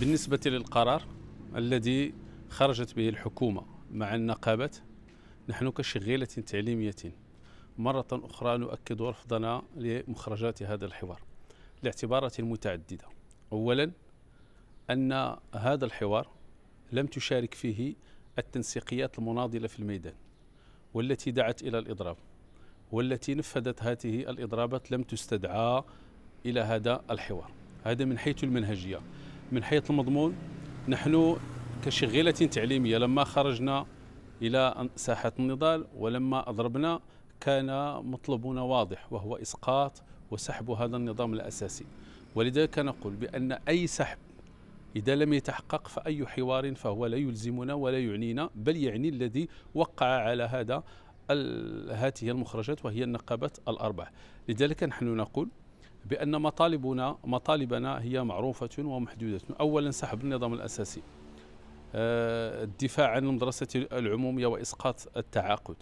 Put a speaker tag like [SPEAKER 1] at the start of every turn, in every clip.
[SPEAKER 1] بالنسبة للقرار الذي خرجت به الحكومة مع النقابات نحن كشغيلة تعليمية مرة أخرى نؤكد رفضنا لمخرجات هذا الحوار لاعتبارات متعددة أولا أن هذا الحوار لم تشارك فيه التنسيقيات المناضلة في الميدان والتي دعت إلى الإضراب والتي نفذت هذه الإضرابات لم تستدعى إلى هذا الحوار هذا من حيث المنهجية من حيث المضمون نحن كشغيلة تعليمية لما خرجنا إلى ساحة النضال ولما أضربنا كان مطلبنا واضح وهو إسقاط وسحب هذا النظام الأساسي ولذلك نقول بأن أي سحب إذا لم يتحقق فأي حوار فهو لا يلزمنا ولا يعنينا بل يعني الذي وقع على هذا هذه المخرجات وهي النقابات الأربع لذلك نحن نقول بأن مطالبنا مطالبنا هي معروفة ومحدودة أولا سحب النظام الأساسي آه، الدفاع عن المدرسة العمومية وإسقاط التعاقد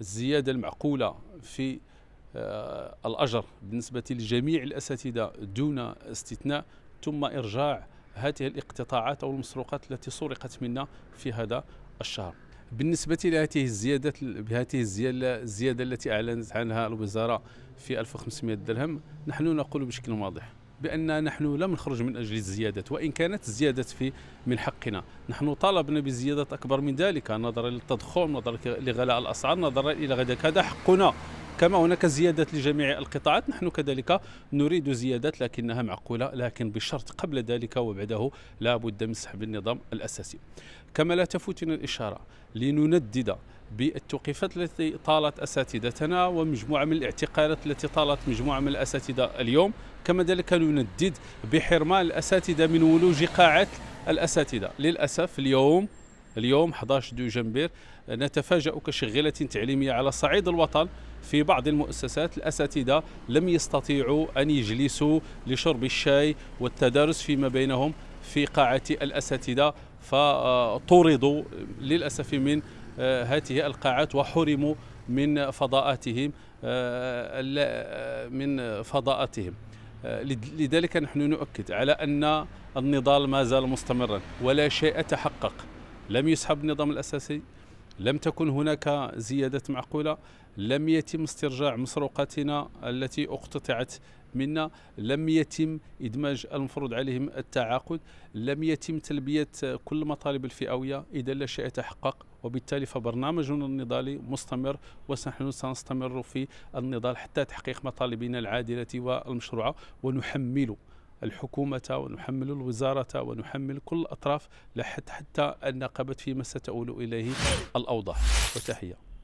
[SPEAKER 1] الزيادة المعقولة في آه، الأجر بالنسبة لجميع الأساتذة دون استثناء ثم إرجاع هذه الاقتطاعات أو المسروقات التي سرقت منا في هذا الشهر بالنسبة لهذه الزيادات بهذه الزيادة, الزيادة التي أعلنت عنها الوزارة في 1500 درهم نحن نقول بشكل واضح بأن نحن لم نخرج من أجل الزيادات وإن كانت الزيادات في من حقنا نحن طالبنا بزيادات أكبر من ذلك نظرا للتضخم نظرا لغلاء الأسعار نظرا إلى غدا هذا حقنا كما هناك زيادات لجميع القطاعات نحن كذلك نريد زيادات لكنها معقولة لكن بشرط قبل ذلك وبعده لا بد من سحب النظام الأساسي كما لا تفوتنا الإشارة لنندد بالتوقيفات التي طالت اساتذتنا ومجموعه من الاعتقالات التي طالت مجموعه من الاساتذه اليوم كما ذلك نندد بحرمان الاساتذه من ولوج قاعه الاساتذه للاسف اليوم اليوم 11 جمبير نتفاجأ كشغلة تعليمية على صعيد الوطن في بعض المؤسسات الأساتذة لم يستطيعوا أن يجلسوا لشرب الشاي والتدارس فيما بينهم في قاعة الأساتذة فطردوا للأسف من آه، هذه القاعات وحرموا من فضاءاتهم آه، آه، من فضاءاتهم لذلك نحن نؤكد على أن النضال ما زال مستمرا ولا شيء تحقق لم يسحب النظام الأساسي لم تكن هناك زيادة معقولة لم يتم استرجاع مسروقاتنا التي اقتطعت منا لم يتم إدماج المفروض عليهم التعاقد لم يتم تلبية كل المطالب الفئوية إذا لا شيء يتحقق وبالتالي فبرنامجنا النضالي مستمر ونحن سنستمر في النضال حتى تحقيق مطالبنا العادلة والمشروعة ونحمل الحكومة ونحمل الوزارة ونحمل كل الأطراف حتى أن نقبت فيما ستؤول إليه الأوضاع وتحية